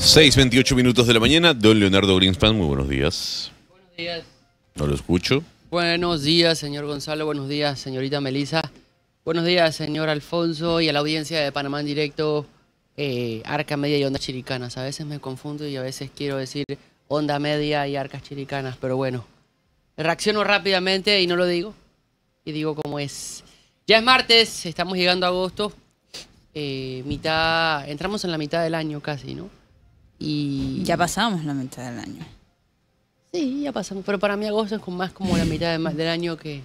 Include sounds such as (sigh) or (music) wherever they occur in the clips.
6.28 minutos de la mañana, don Leonardo Greenspan, muy buenos días. Buenos días. No lo escucho. Buenos días, señor Gonzalo, buenos días, señorita Melisa. Buenos días, señor Alfonso, y a la audiencia de Panamá en directo, eh, Arca Media y Ondas Chiricanas. A veces me confundo y a veces quiero decir Onda Media y Arcas Chiricanas, pero bueno, reacciono rápidamente y no lo digo, y digo como es. Ya es martes, estamos llegando a agosto, eh, mitad, entramos en la mitad del año casi, ¿no? Y... Ya pasamos la mitad del año. Sí, ya pasamos. Pero para mí agosto es más como la mitad más del año que,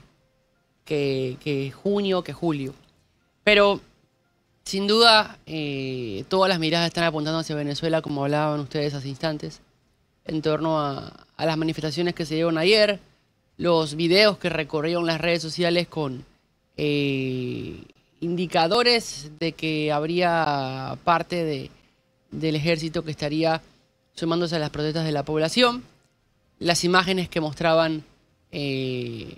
que, junio, que julio. Pero sin duda eh, todas las miradas están apuntando hacia Venezuela, como hablaban ustedes hace instantes, en torno a, las manifestaciones que se dieron ayer, los videos que recorrieron las redes sociales con eh, indicadores de que habría parte de del ejército que estaría sumándose a las protestas de la población. Las imágenes que mostraban eh,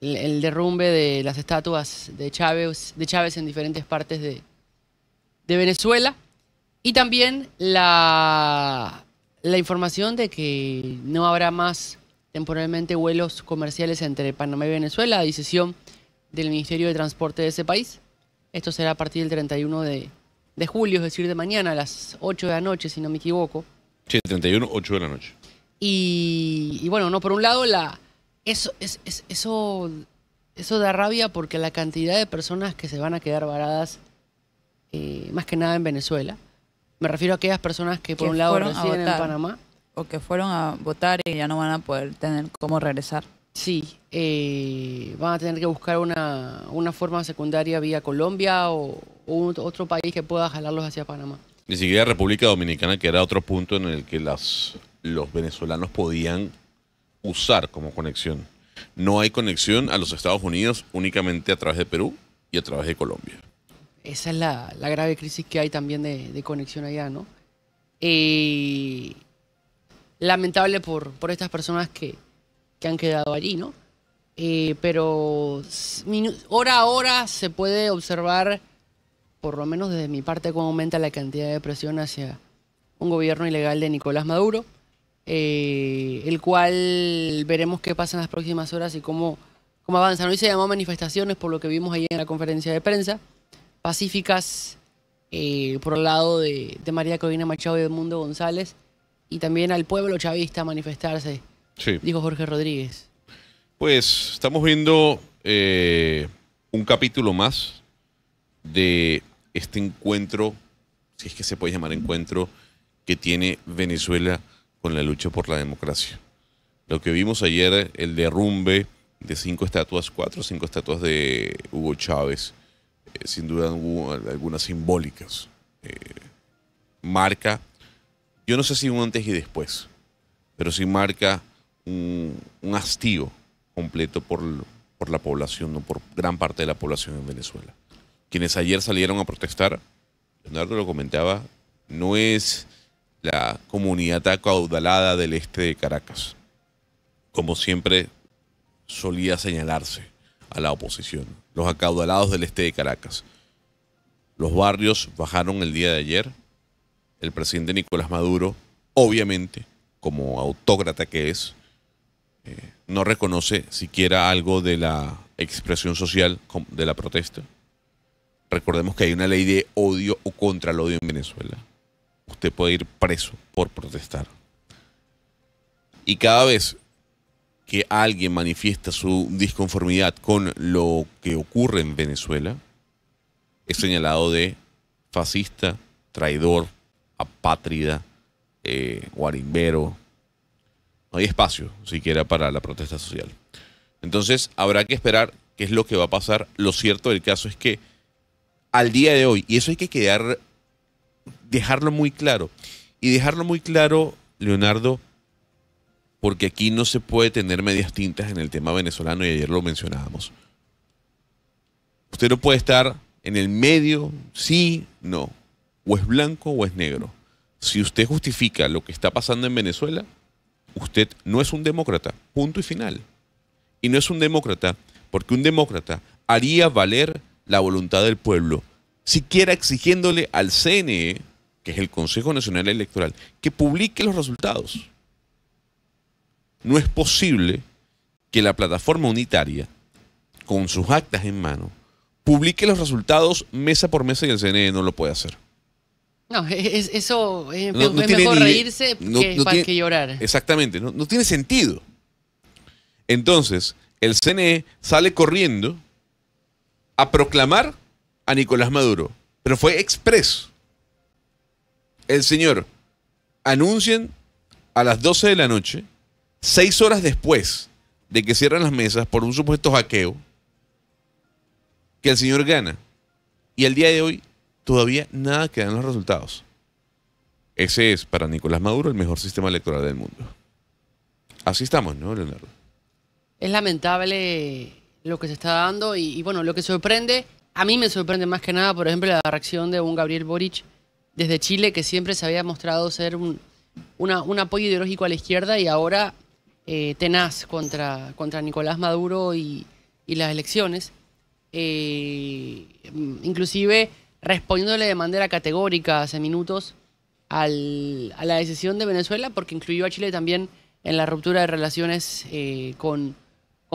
el, derrumbe de las estatuas de Chávez, en diferentes partes de, Venezuela. Y también la, la información de que no habrá más temporalmente vuelos comerciales entre Panamá y Venezuela a decisión del Ministerio de Transporte de ese país. Esto será a partir del 31 de de julio, es decir, de mañana a las 8 de la noche, si no me equivoco. Sí, 31, 8 de la noche. Y, bueno, no, por un lado, la, eso, eso, eso da rabia porque la cantidad de personas que se van a quedar varadas, eh, más que nada en Venezuela, me refiero a aquellas personas que por un lado residen en Panamá. O que fueron a votar y ya no van a poder tener cómo regresar. Sí, eh, van a tener que buscar una, forma secundaria vía Colombia o, otro país que pueda jalarlos hacia Panamá. Ni siquiera República Dominicana, que era otro punto en el que las, los venezolanos podían usar como conexión. No hay conexión a los Estados Unidos únicamente a través de Perú y a través de Colombia. Esa es la, grave crisis que hay también de, conexión allá, ¿no? Eh, lamentable por, por estas personas que, que han quedado allí, ¿no? Eh, pero hora a hora se puede observar, por lo menos desde mi parte, cómo aumenta la cantidad de presión hacia un gobierno ilegal de Nicolás Maduro, eh, el cual veremos qué pasa en las próximas horas y cómo, cómo avanzan. Hoy se llamó manifestaciones, por lo que vimos ayer en la conferencia de prensa, pacíficas eh, por el lado de, María Corina Machado y Edmundo González, y también al pueblo chavista manifestarse Sí. Dijo Jorge Rodríguez. Pues estamos viendo eh, un capítulo más de este encuentro, si es que se puede llamar encuentro, que tiene Venezuela con la lucha por la democracia. Lo que vimos ayer, el derrumbe de cinco estatuas, cuatro o cinco estatuas de Hugo Chávez, eh, sin duda algunas simbólicas, eh, marca, yo no sé si un antes y después, pero sí marca un, hastío completo por, la población, no por gran parte de la población en Venezuela. Quienes ayer salieron a protestar, Leonardo lo comentaba, no es la comunidad acaudalada del este de Caracas, como siempre solía señalarse a la oposición, los acaudalados del este de Caracas. Los barrios bajaron el día de ayer, el presidente Nicolás Maduro, obviamente, como autócrata que es, eh, no reconoce siquiera algo de la expresión social de la protesta. Recordemos que hay una ley de odio o contra el odio en Venezuela. Usted puede ir preso por protestar. Y cada vez que alguien manifiesta su disconformidad con lo que ocurre en Venezuela, es señalado de fascista, traidor, apátrida, eh, guarimbero, no hay espacio siquiera para la protesta social. Entonces habrá que esperar qué es lo que va a pasar. Lo cierto del caso es que al día de hoy, y eso hay que quedar, dejarlo muy claro, y dejarlo muy claro, Leonardo, porque aquí no se puede tener medias tintas en el tema venezolano y ayer lo mencionábamos. Usted no puede estar en el medio, sí, no. O es blanco o es negro. Si usted justifica lo que está pasando en Venezuela, usted no es un demócrata, punto y final. Y no es un demócrata porque un demócrata haría valer la voluntad del pueblo, siquiera exigiéndole al CNE, que es el Consejo Nacional Electoral, que publique los resultados. No es posible que la plataforma unitaria, con sus actas en mano, publique los resultados mesa por mesa y el CNE no lo puede hacer. No, e-, e-, eso es, eh, mejor reírse que, que llorar. Exactamente, no tiene sentido. Entonces, el CNE sale corriendo a proclamar a Nicolás Maduro, pero fue expreso. El señor, anuncian a las 12 de la noche, seis horas después de que cierran las mesas por un supuesto hackeo, que el señor gana. Y el día de hoy Todavía nada quedan los resultados. Ese es, para Nicolás Maduro, el mejor sistema electoral del mundo. Así estamos, ¿no, Leonardo? Es lamentable lo que se está dando y, bueno, lo que sorprende, a mí me sorprende más que nada, por ejemplo, la reacción de un Gabriel Boric desde Chile, que siempre se había mostrado ser un, apoyo ideológico a la izquierda y ahora eh, tenaz contra, Nicolás Maduro y, las elecciones. Eh, inclusive respondiéndole de manera categórica hace minutos a la decisión de Venezuela, porque incluyó a Chile también en la ruptura de relaciones eh, con,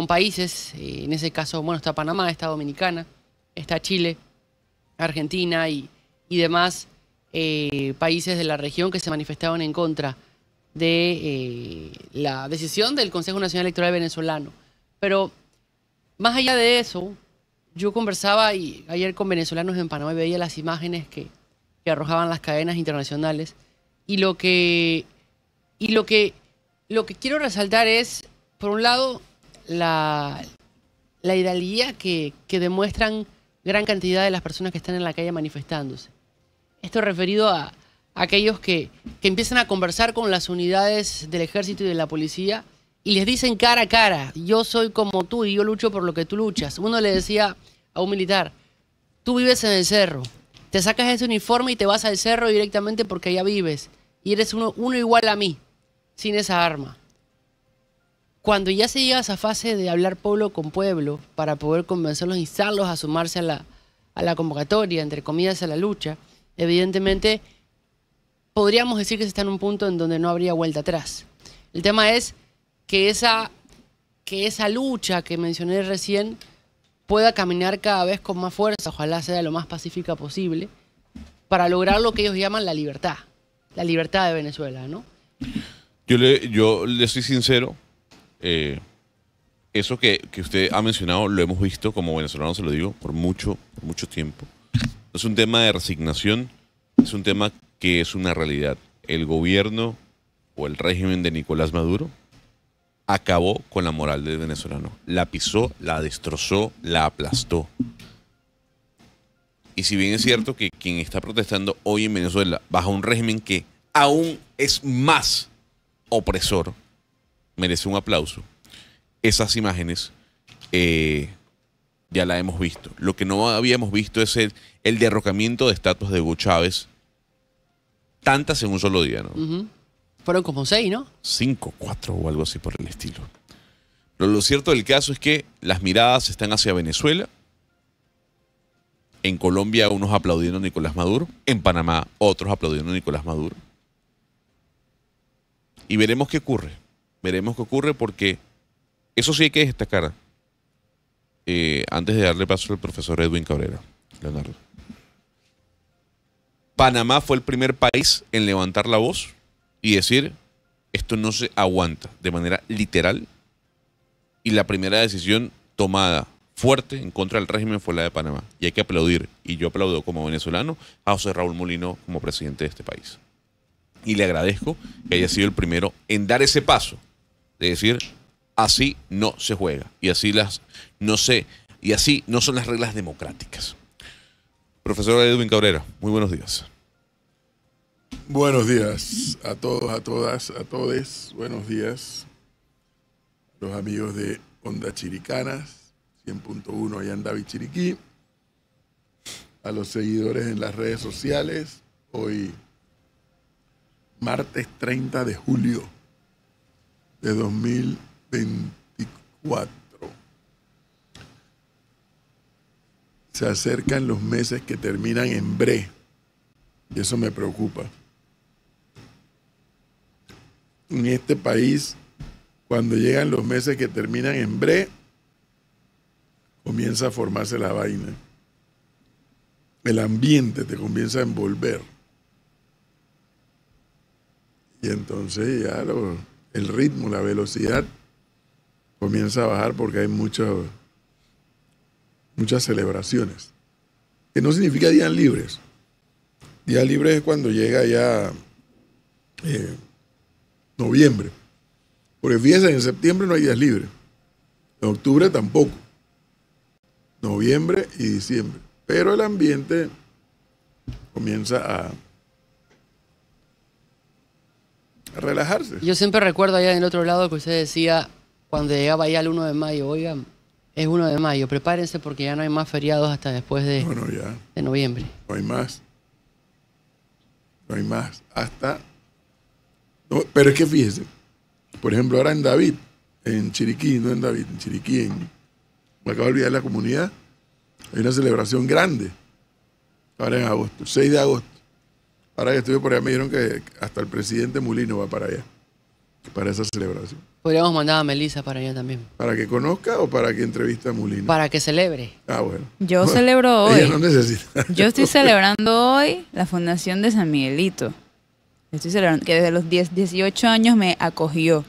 países, eh, en ese caso, bueno, está Panamá, está Dominicana, está Chile, Argentina y, demás eh, países de la región que se manifestaban en contra de la decisión del Consejo Nacional Electoral venezolano. Pero más allá de eso, yo conversaba y ayer con venezolanos en Panamá y veía las imágenes que, arrojaban las cadenas internacionales y lo que y lo que lo que quiero resaltar es por un lado la la que, demuestran gran cantidad de las personas que están en la calle manifestándose. Esto referido a, aquellos que, empiezan a conversar con las unidades del ejército y de la policía y les dicen cara a cara, yo soy como tú y yo lucho por lo que tú luchas. Uno le decía a un militar, tú vives en el cerro, te sacas ese uniforme y te vas al cerro directamente porque allá vives y eres uno, igual a mí, sin esa arma. Cuando ya se llega a esa fase de hablar pueblo con pueblo para poder convencerlos, instarlos a sumarse a la, a la convocatoria, entre comillas, a la lucha, evidentemente podríamos decir que se está en un punto en donde no habría vuelta atrás. El tema es que esa, que esa lucha que mencioné recién pueda caminar cada vez con más fuerza, ojalá sea lo más pacífica posible, para lograr lo que ellos llaman la libertad, la libertad de Venezuela, ¿no? Yo le, yo le soy sincero, eh, eso que, usted ha mencionado lo hemos visto como venezolanos se lo digo, por mucho, por mucho tiempo. Es un tema de resignación, es un tema que es una realidad. El gobierno o el régimen de Nicolás Maduro acabó con la moral del venezolano. La pisó, la destrozó, la aplastó. Y si bien es cierto que quien está protestando hoy en Venezuela bajo un régimen que aún es más opresor, merece un aplauso. Esas imágenes eh, ya la hemos visto. Lo que no habíamos visto es el, derrocamiento de estatuas de Hugo Chávez, tantas en un solo día, ¿no? Fueron como seis, ¿no? Cinco, cuatro o algo así por el estilo. Pero lo cierto del caso es que las miradas están hacia Venezuela. En Colombia unos aplaudieron a Nicolás Maduro. En Panamá otros aplaudieron a Nicolás Maduro. Y veremos qué ocurre. Veremos qué ocurre porque eso sí hay que destacar. Eh, antes de darle paso al profesor Edwin Cabrera, Leonardo. Panamá fue el primer país en levantar la voz y decir, esto no se aguanta de manera literal. Y la primera decisión tomada fuerte en contra del régimen fue la de Panamá. Y hay que aplaudir, y yo aplaudo como venezolano, a José Raúl Molino como presidente de este país. Y le agradezco que haya sido el primero en dar ese paso de decir, así no se juega. Y así las no sé, y así no son las reglas democráticas. Profesor Edwin Cabrera, muy buenos días. Buenos días a todos, a todas, a todos. Buenos días a los amigos de Onda Chiricanas, 100.1 allá en David Chiriquí, a los seguidores en las redes sociales. Hoy, martes 30 de julio de 2024. Se acercan los meses que terminan en bre y eso me preocupa en este país, cuando llegan los meses que terminan en bre, comienza a formarse la vaina. El ambiente te comienza a envolver. Y entonces ya el ritmo, la velocidad comienza a bajar porque hay muchas celebraciones. Que no significa días libres. Días libres es cuando llega ya eh, noviembre. Porque fíjense, en septiembre no hay días libres. En octubre tampoco. Noviembre y diciembre. Pero el ambiente comienza a, relajarse. Yo siempre recuerdo allá en el otro lado que usted decía, cuando llegaba allá el 1 de mayo, oigan, es 1 de mayo, prepárense porque ya no hay más feriados hasta después de, de noviembre. No hay más. No hay más. Hasta pero es que fíjese, por ejemplo, ahora en David, en Chiriquí, no en David, en Chiriquí, me acabo de olvidar la comunidad, hay una celebración grande, ahora en agosto, 6 de agosto. Ahora que estuve por allá me dijeron que hasta el presidente Mulino va para allá, para esa celebración. Podríamos mandar a Melissa para allá también. ¿Para que conozca o para que entrevista a Mulino? Para que celebre. Ah, bueno. Yo celebro hoy. Ella no necesita. Yo estoy (laughs) celebrando hoy la Fundación de San Miguelito estoy celebrando, que desde los 10, 18 años me acogió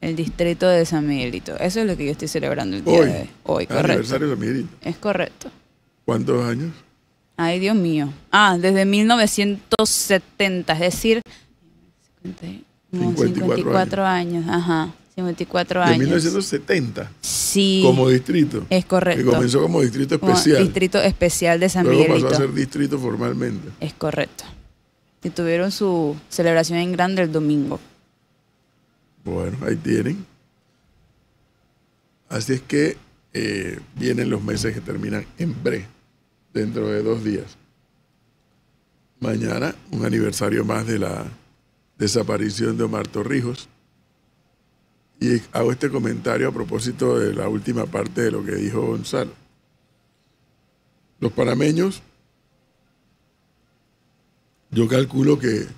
el distrito de San Miguelito. Eso es lo que yo estoy celebrando el día hoy, de hoy. Hoy, correcto. Aniversario de San Miguelito. Es correcto. ¿Cuántos años? Ay, Dios mío. Ah, desde 1970, es decir, 54, años. Ajá, 54 años. 1970. Sí. Como distrito. Es correcto. Que comenzó como distrito especial. distrito especial de San Luego Miguelito. pasó a ser distrito formalmente. Es correcto y tuvieron su celebración en grande el domingo. Bueno, ahí tienen. Así es que eh, vienen los meses que terminan en bre, dentro de dos días. Mañana, un aniversario más de la desaparición de Omar Torrijos. Y hago este comentario a propósito de la última parte de lo que dijo Gonzalo. Los panameños yo calculo que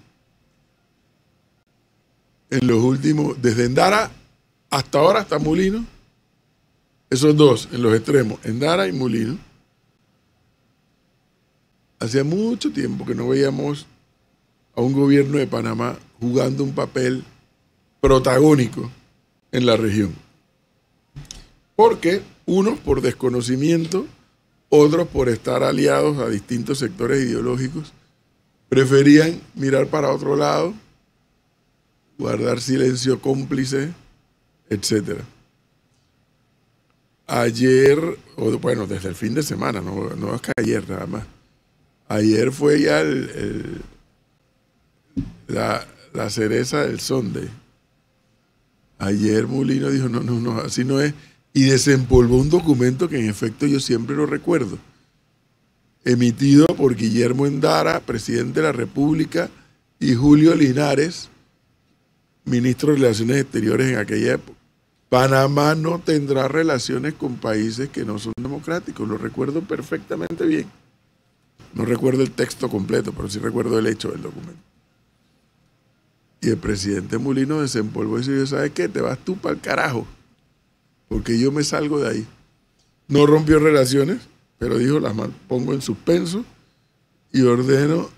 en los últimos, desde Endara hasta ahora, hasta Mulino, esos dos en los extremos, Endara y Mulino, hacía mucho tiempo que no veíamos a un gobierno de Panamá jugando un papel protagónico en la región. Porque unos por desconocimiento, otros por estar aliados a distintos sectores ideológicos Preferían mirar para otro lado, guardar silencio cómplice, etc. Ayer, o bueno, desde el fin de semana, no, no es que ayer nada más. Ayer fue ya la, la cereza del sonde. Ayer Mulino dijo, no, no, no, así no es. Y desempolvó un documento que en efecto yo siempre lo recuerdo emitido por Guillermo Endara, presidente de la República, y Julio Linares, ministro de Relaciones Exteriores en aquella época. Panamá no tendrá relaciones con países que no son democráticos, lo recuerdo perfectamente bien. No recuerdo el texto completo, pero sí recuerdo el hecho del documento. Y el presidente Mulino desempolvó y dijo, ¿sabes qué? Te vas tú para el carajo, porque yo me salgo de ahí. No rompió relaciones, pero dijo, las pongo en suspenso y ordeno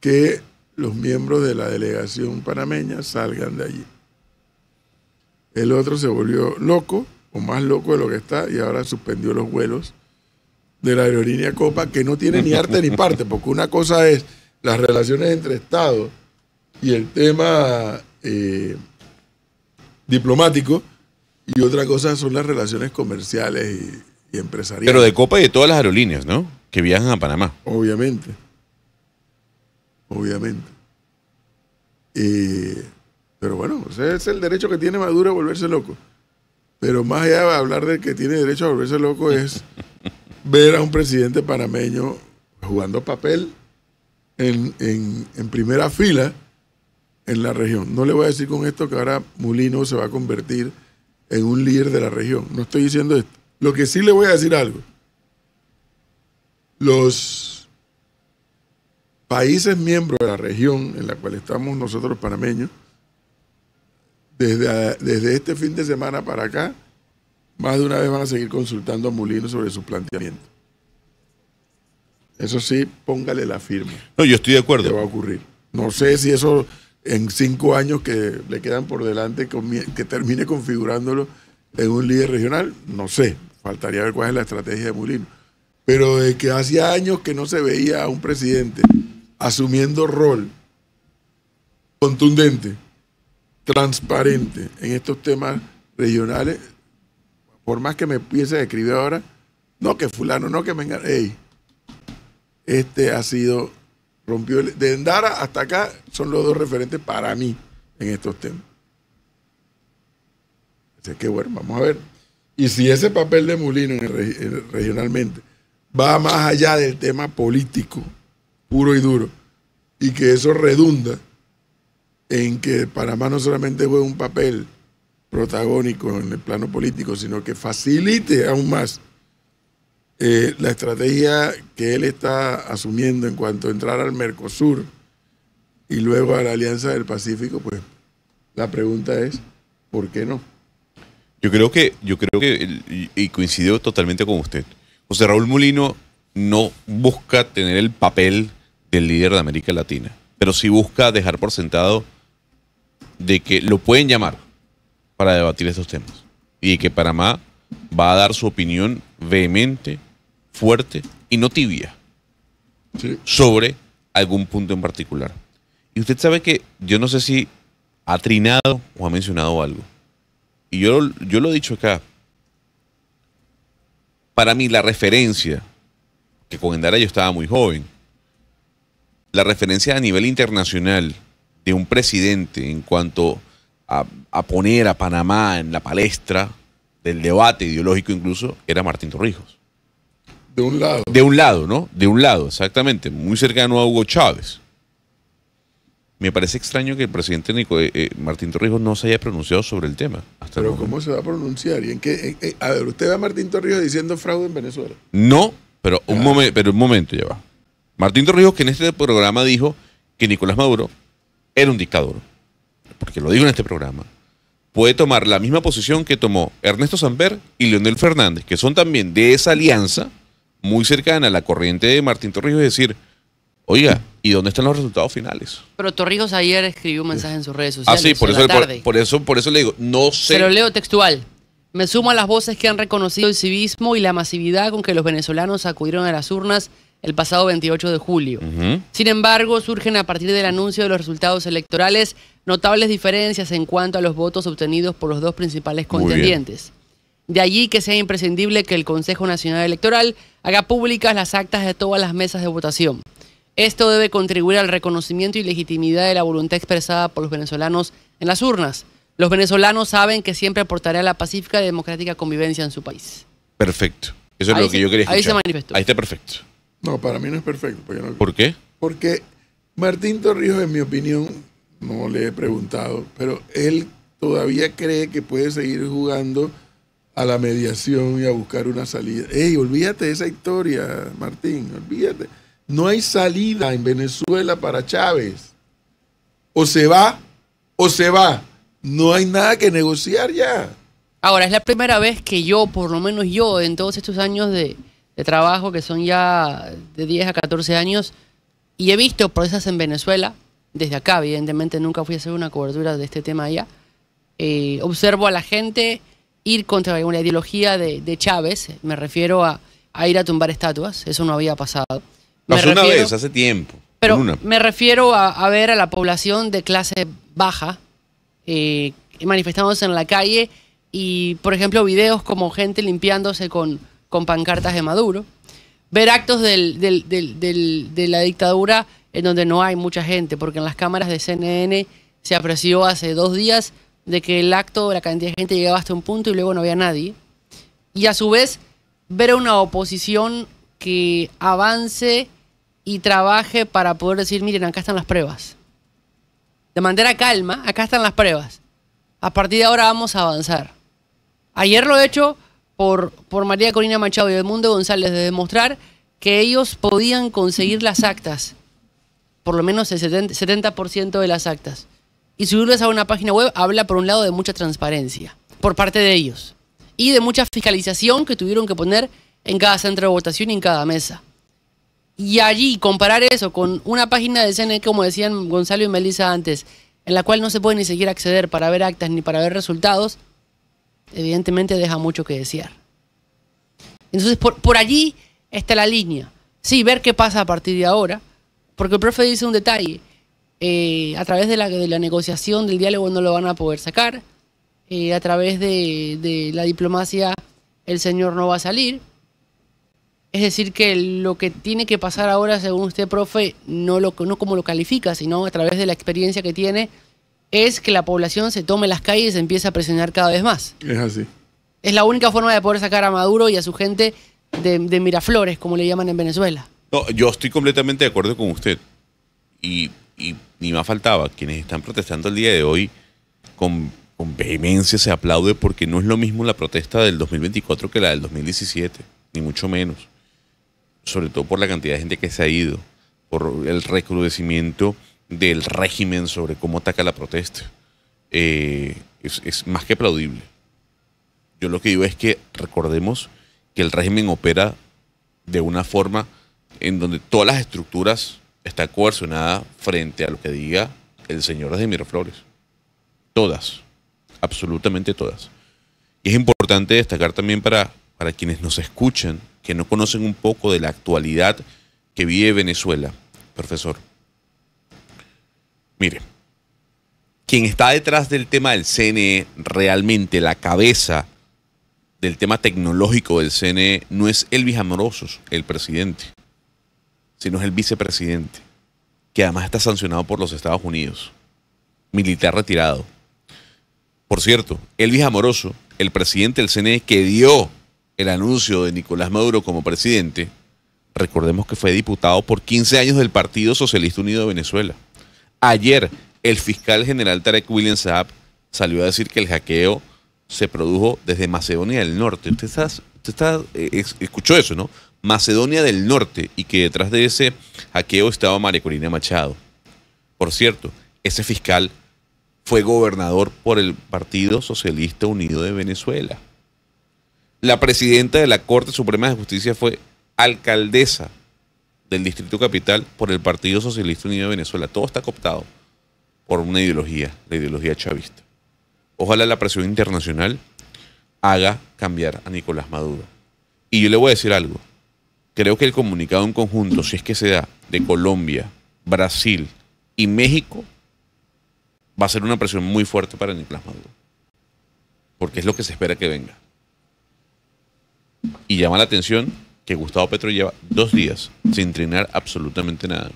que los miembros de la delegación panameña salgan de allí. El otro se volvió loco, o más loco de lo que está, y ahora suspendió los vuelos de la aerolínea Copa, que no tiene ni arte ni parte, porque una cosa es las relaciones entre Estados y el tema eh, diplomático, y otra cosa son las relaciones comerciales y empresarial. Pero de Copa y de todas las aerolíneas, ¿no? Que viajan a Panamá. Obviamente. Obviamente. pero bueno, ese es el derecho que tiene Maduro a volverse loco. Pero más allá de hablar de que tiene derecho a volverse loco es (laughs) ver a un presidente panameño jugando papel en, en, primera fila en la región. No le voy a decir con esto que ahora Mulino se va a convertir en un líder de la región. No estoy diciendo esto. Lo que sí le voy a decir algo. Los países miembros de la región en la cual estamos nosotros panameños, desde, desde este fin de semana para acá, más de una vez van a seguir consultando a Mulino sobre su planteamiento. Eso sí, póngale la firma. No, yo estoy de acuerdo. va a ocurrir? No sé si eso en cinco años que le quedan por delante, que termine configurándolo en un líder regional, no sé. Faltaría ver cuál es la estrategia de Mulino. Pero de que hacía años que no se veía a un presidente asumiendo rol contundente, transparente en estos temas regionales, por más que me piense escribir ahora, no que fulano, no que venga, este ha sido, rompió el... De Endara hasta acá son los dos referentes para mí en estos temas. Así que bueno, vamos a ver. Y si ese papel de Mulino regionalmente va más allá del tema político puro y duro, y que eso redunda en que Panamá no solamente juegue un papel protagónico en el plano político, sino que facilite aún más eh, la estrategia que él está asumiendo en cuanto a entrar al Mercosur y luego a la Alianza del Pacífico, pues la pregunta es, ¿por qué no? Yo creo que, yo creo que, y coincido totalmente con usted, José Raúl Molino no busca tener el papel del líder de América Latina, pero sí busca dejar por sentado de que lo pueden llamar para debatir estos temas y que Panamá va a dar su opinión vehemente, fuerte y no tibia sobre algún punto en particular. Y usted sabe que yo no sé si ha trinado o ha mencionado algo y yo, lo he dicho acá, para mí la referencia, que con Endara yo estaba muy joven, la referencia a nivel internacional de un presidente en cuanto a, a poner a Panamá en la palestra del debate ideológico incluso, era Martín Torrijos. De un lado. De un lado, ¿no? De un lado, exactamente. Muy cercano a Hugo Chávez me parece extraño que el presidente Nico, eh, eh, Martín Torrijos no se haya pronunciado sobre el tema. Pero ¿cómo se va a pronunciar? ¿Y en qué, a ver, ¿usted va a Martín Torrijos diciendo fraude en Venezuela? No, pero un, ah. momento, pero un momento ya va. Martín Torrijos que en este programa dijo que Nicolás Maduro era un dictador, porque lo digo en este programa, puede tomar la misma posición que tomó Ernesto Samper y Leonel Fernández, que son también de esa alianza muy cercana a la corriente de Martín Torrijos, es decir, Oiga, ¿y dónde están los resultados finales? Pero Torrijos ayer escribió un mensaje en sus redes ah, sociales. Ah, sí, por, eso, Por, eso, le digo, no sé. Pero leo textual. Me sumo a las voces que han reconocido el civismo y la masividad con que los venezolanos acudieron a las urnas el pasado 28 de julio. Sin embargo, surgen a partir del anuncio de los resultados electorales notables diferencias en cuanto a los votos obtenidos por los dos principales contendientes. De allí que sea imprescindible que el Consejo Nacional Electoral haga públicas las actas de todas las mesas de votación. Esto debe contribuir al reconocimiento y legitimidad de la voluntad expresada por los venezolanos en las urnas. Los venezolanos saben que siempre aportará a la pacífica y democrática convivencia en su país. Perfecto. Eso es lo que yo quería Ahí se manifestó. Ahí está perfecto. No, para mí no es perfecto. ¿Por qué? Porque Martín Torrijos, en mi opinión, no le he preguntado, pero él todavía cree que puede seguir jugando a la mediación y a buscar una salida. ¡Ey, olvídate de esa historia, Martín! Olvídate. No hay salida en Venezuela para Chávez. O se va o se va. No hay nada que negociar ya. Ahora, es la primera vez que yo, por lo menos yo, en todos estos años de, trabajo, que son ya de 10 a 14 años, y he visto procesos en Venezuela, desde acá, evidentemente nunca fui a hacer una cobertura de este tema allá, eh, observo a la gente ir contra la ideología de, Chávez, me refiero a, a ir a tumbar estatuas, eso no había pasado. No, una vez, hace tiempo. Pero me refiero a, ver a la población de clase baja eh, manifestándose en la calle y, por ejemplo, videos como gente limpiándose con, con pancartas de Maduro. Ver actos de la dictadura en donde no hay mucha gente, porque en las cámaras de CNN se apreció hace dos días de que el acto, la cantidad de gente llegaba hasta un punto y luego no había nadie. Y a su vez, ver a una oposición que avance y trabaje para poder decir, miren, acá están las pruebas. De manera calma, acá están las pruebas. A partir de ahora vamos a avanzar. Ayer lo he hecho por, por María Corina Machado y Edmundo González de demostrar que ellos podían conseguir las actas, por lo menos el 70%, 70 de las actas, y subirlas a una página web habla por un lado de mucha transparencia por parte de ellos y de mucha fiscalización que tuvieron que poner en cada centro de votación y en cada mesa. Y allí comparar eso con una página de CNE, como decían Gonzalo y Melissa antes, en la cual no se puede ni siquiera acceder para ver actas ni para ver resultados, evidentemente deja mucho que desear. Entonces, por, allí está la línea. Sí, ver qué pasa a partir de ahora, porque el profe dice un detalle. Eh, a través de la, negociación, del diálogo, no lo van a poder sacar. Eh, a través de la diplomacia, el señor no va a salir. Es decir, que lo que tiene que pasar ahora, según usted, profe, no, lo, no como lo califica, sino a través de la experiencia que tiene, es que la población se tome las calles y se empiece a presionar cada vez más. Es así. Es la única forma de poder sacar a Maduro y a su gente de, Miraflores, como le llaman en Venezuela. yo estoy completamente de acuerdo con usted. Y, ni más faltaba, quienes están protestando el día de hoy con, con vehemencia se aplaude porque no es lo mismo la protesta del 2024 que la del 2017, ni mucho menos sobre todo por la cantidad de gente que se ha ido, por el recrudecimiento del régimen sobre cómo ataca la protesta, eh, es, más que aplaudible. Yo lo que digo es que recordemos que el régimen opera de una forma en donde todas las estructuras están coercionadas frente a lo que diga el señor de Miraflores. Todas, absolutamente todas. Y es importante destacar también para, para quienes nos escuchan que no conocen un poco de la actualidad que vive Venezuela, profesor. Mire, quien está detrás del tema del CNE, realmente la cabeza del tema tecnológico del CNE, no es Elvis Amorosos, el presidente, sino es el vicepresidente, que además está sancionado por los Estados Unidos, militar retirado. Por cierto, Elvis Amoroso, el presidente del CNE que dio el anuncio de Nicolás Maduro como presidente, recordemos que fue diputado por 15 años del Partido Socialista Unido de Venezuela. Ayer, el fiscal general Tarek William Saab salió a decir que el hackeo se produjo desde Macedonia del Norte. Usted, está, eh, escuchó eso, ¿no? Macedonia del Norte y que detrás de ese hackeo estaba María Corina Machado. Por cierto, ese fiscal fue gobernador por el Partido Socialista Unido de Venezuela. La presidenta de la Corte Suprema de Justicia fue alcaldesa del Distrito Capital por el Partido Socialista Unido de Venezuela. Todo está cooptado por una ideología, la ideología chavista. Ojalá la presión internacional haga cambiar a Nicolás Maduro. Y yo le voy a decir algo. Creo que el comunicado en conjunto, si es que se da, de Colombia, Brasil y México, va a ser una presión muy fuerte para Nicolás Maduro. Porque es lo que se espera que venga. Y llama la atención que Gustavo Petro lleva dos días sin trinar absolutamente nada.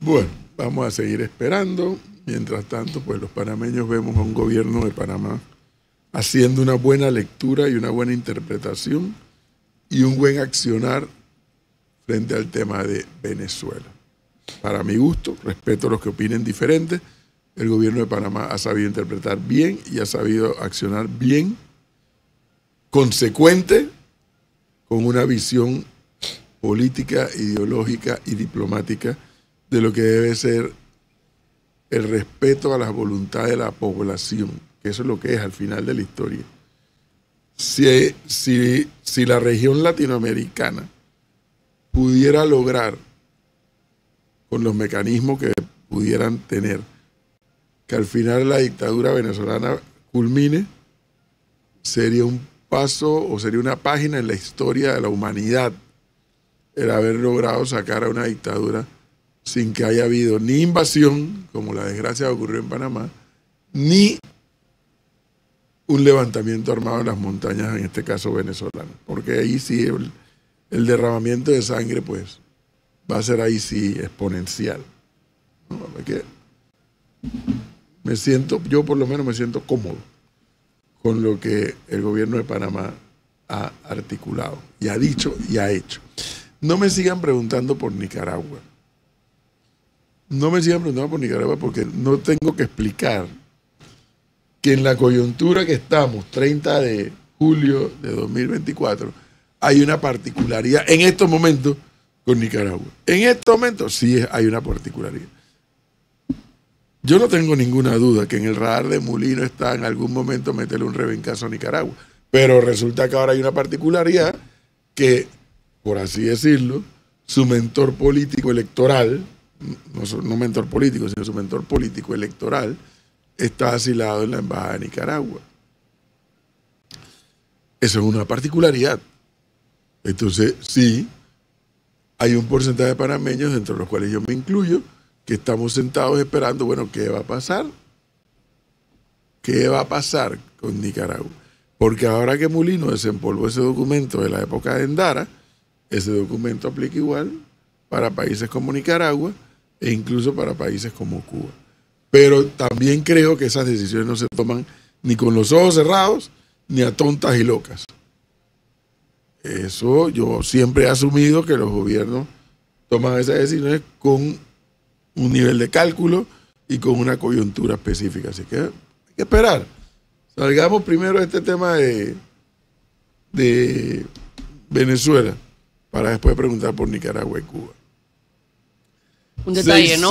Bueno, vamos a seguir esperando. Mientras tanto, pues los panameños vemos a un gobierno de Panamá haciendo una buena lectura y una buena interpretación y un buen accionar frente al tema de Venezuela. Para mi gusto, respeto a los que opinen diferentes, el gobierno de Panamá ha sabido interpretar bien y ha sabido accionar bien, consecuente, con una visión política, ideológica y diplomática de lo que debe ser el respeto a las voluntades de la población, que eso es lo que es al final de la historia. Si, si, si la región latinoamericana pudiera lograr, con los mecanismos que pudieran tener, al final la dictadura venezolana culmine, sería un paso o sería una página en la historia de la humanidad el haber logrado sacar a una dictadura sin que haya habido ni invasión, como la desgracia ocurrió en Panamá, ni un levantamiento armado en las montañas, en este caso venezolano. Porque ahí sí el, derramamiento de sangre, pues, va a ser ahí sí exponencial me siento, yo por lo menos me siento cómodo con lo que el gobierno de Panamá ha articulado y ha dicho y ha hecho. No me sigan preguntando por Nicaragua. No me sigan preguntando por Nicaragua porque no tengo que explicar que en la coyuntura que estamos, 30 de julio de 2024, hay una particularidad en estos momentos con Nicaragua. En estos momentos sí hay una particularidad. Yo no tengo ninguna duda que en el radar de Mulino está en algún momento meterle un rebencazo a Nicaragua. Pero resulta que ahora hay una particularidad que, por así decirlo, su mentor político electoral, no, mentor político, sino su mentor político electoral, está asilado en la Embajada de Nicaragua. Eso es una particularidad. Entonces, sí, hay un porcentaje de panameños, dentro de los cuales yo me incluyo, que estamos sentados esperando, bueno, ¿qué va a pasar? ¿Qué va a pasar con Nicaragua? Porque ahora que Mulino desempolvó ese documento de la época de Endara, ese documento aplica igual para países como Nicaragua e incluso para países como Cuba. Pero también creo que esas decisiones no se toman ni con los ojos cerrados, ni a tontas y locas. Eso yo siempre he asumido que los gobiernos toman esas decisiones con un nivel de cálculo y con una coyuntura específica. Así que hay que esperar. Salgamos primero de este tema de, Venezuela para después preguntar por Nicaragua y Cuba. Un detalle, ¿no?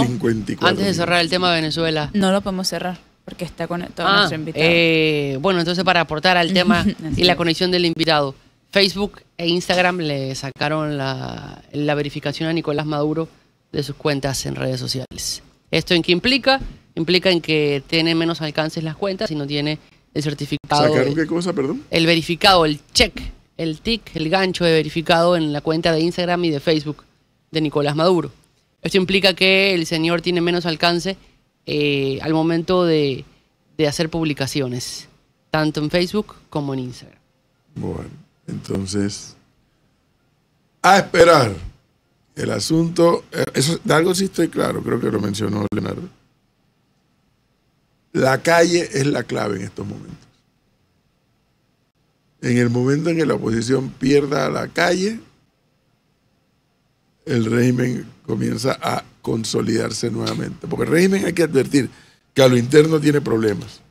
Antes de cerrar el tema de Venezuela. No lo podemos cerrar porque está conectado ah, nuestro invitado. Eh, bueno, entonces para aportar al tema (laughs) y la conexión del invitado, Facebook e Instagram le sacaron la, la verificación a Nicolás Maduro de sus cuentas en redes sociales. ¿Esto en qué implica? Implica en que tiene menos alcances las cuentas y no tiene el certificado. qué cosa, perdón? El verificado, el check, el tick, el gancho de verificado en la cuenta de Instagram y de Facebook de Nicolás Maduro. Esto implica que el señor tiene menos alcance eh, al momento de, de hacer publicaciones, tanto en Facebook como en Instagram. Bueno, entonces, a esperar. El asunto, eh, eso, de algo sí estoy claro, creo que lo mencionó Leonardo. La calle es la clave en estos momentos. En el momento en que la oposición pierda la calle, el régimen comienza a consolidarse nuevamente. Porque el régimen hay que advertir que a lo interno tiene problemas.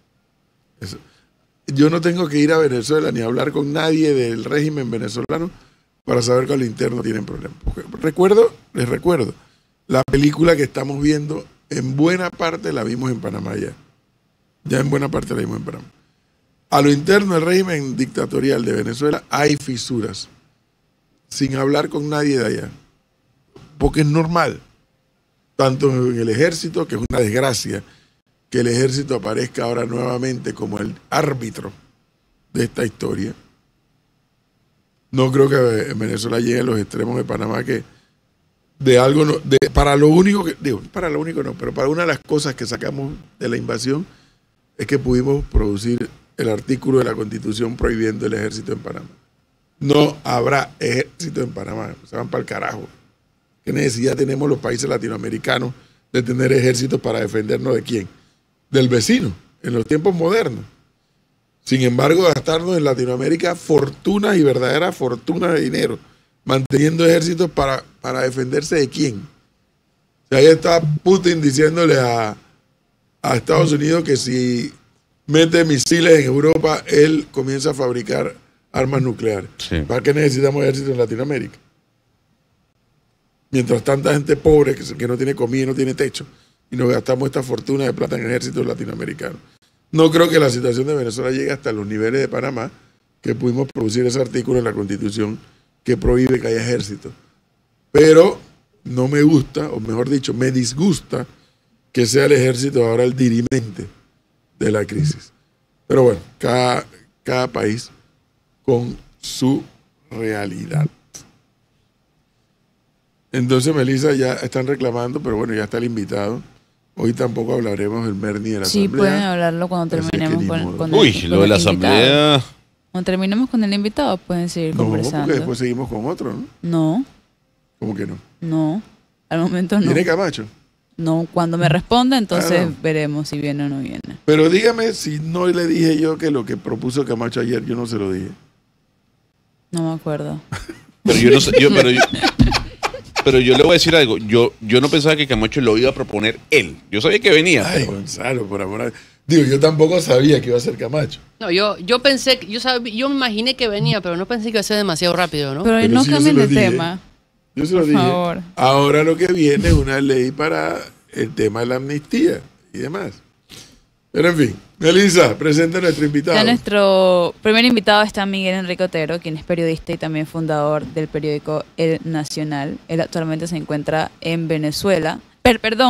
Yo no tengo que ir a Venezuela ni hablar con nadie del régimen venezolano para saber que al interno tienen problemas. recuerdo, les recuerdo, la película que estamos viendo en buena parte la vimos en Panamá ya. Ya en buena parte la vimos en Panamá. A lo interno del régimen dictatorial de Venezuela hay fisuras, sin hablar con nadie de allá, porque es normal, tanto en el ejército, que es una desgracia, que el ejército aparezca ahora nuevamente como el árbitro de esta historia, no creo que en Venezuela llegue a los extremos de Panamá que de algo no, de, para lo único que digo, para lo único no, pero para una de las cosas que sacamos de la invasión es que pudimos producir el artículo de la Constitución prohibiendo el ejército en Panamá. No habrá ejército en Panamá, se van para el carajo. ¿Qué necesidad tenemos los países latinoamericanos de tener ejércitos para defendernos de quién? Del vecino, en los tiempos modernos. Sin embargo, gastarnos en Latinoamérica fortunas y verdaderas fortunas de dinero, manteniendo ejércitos para, para defenderse de quién. ahí está Putin diciéndole a, Estados Unidos que si mete misiles en Europa, él comienza a fabricar armas nucleares. ¿Para qué necesitamos ejércitos en Latinoamérica? Mientras tanta gente pobre que, que no tiene comida y no tiene techo, y nos gastamos esta fortuna de plata en ejércitos latinoamericanos. No creo que la situación de Venezuela llegue hasta los niveles de Panamá, que pudimos producir ese artículo en la Constitución que prohíbe que haya ejército. Pero no me gusta, o mejor dicho, me disgusta que sea el ejército ahora el dirimente de la crisis. Pero bueno, cada, cada país con su realidad. Entonces, Melissa, ya están reclamando, pero bueno, ya está el invitado. Hoy tampoco hablaremos del Merni de la Asamblea. Sí, pueden hablarlo cuando terminemos con, invitado. Uy, lo de la Asamblea. Cuando terminemos con el invitado, pueden seguir conversando. No, después seguimos con otro, ¿no? No. ¿Cómo que no? No, al momento no. ¿Viene Camacho? No, cuando me responda, entonces ah, veremos si viene o no viene. Pero dígame si no le dije yo que lo que propuso Camacho ayer, yo no se lo dije. No me acuerdo. Pero yo no sé, yo, (laughs) Pero yo le voy a decir algo. Yo, yo no pensaba que Camacho lo iba a proponer él. Yo sabía que venía. Gonzalo, por amor Digo, yo tampoco sabía que iba a ser Camacho. No, yo, yo pensé, yo, yo imaginé que venía, pero no pensé que iba a ser demasiado rápido, ¿no? Pero, no cambien de tema. Yo se lo dije. Ahora lo que viene es una ley para el tema de la amnistía y demás. Pero en fin. Melissa, presenta a nuestro invitado. nuestro primer invitado está Miguel Enrique Otero, quien es periodista y también fundador del periódico El Nacional. Él actualmente se encuentra en Venezuela. Per perdón,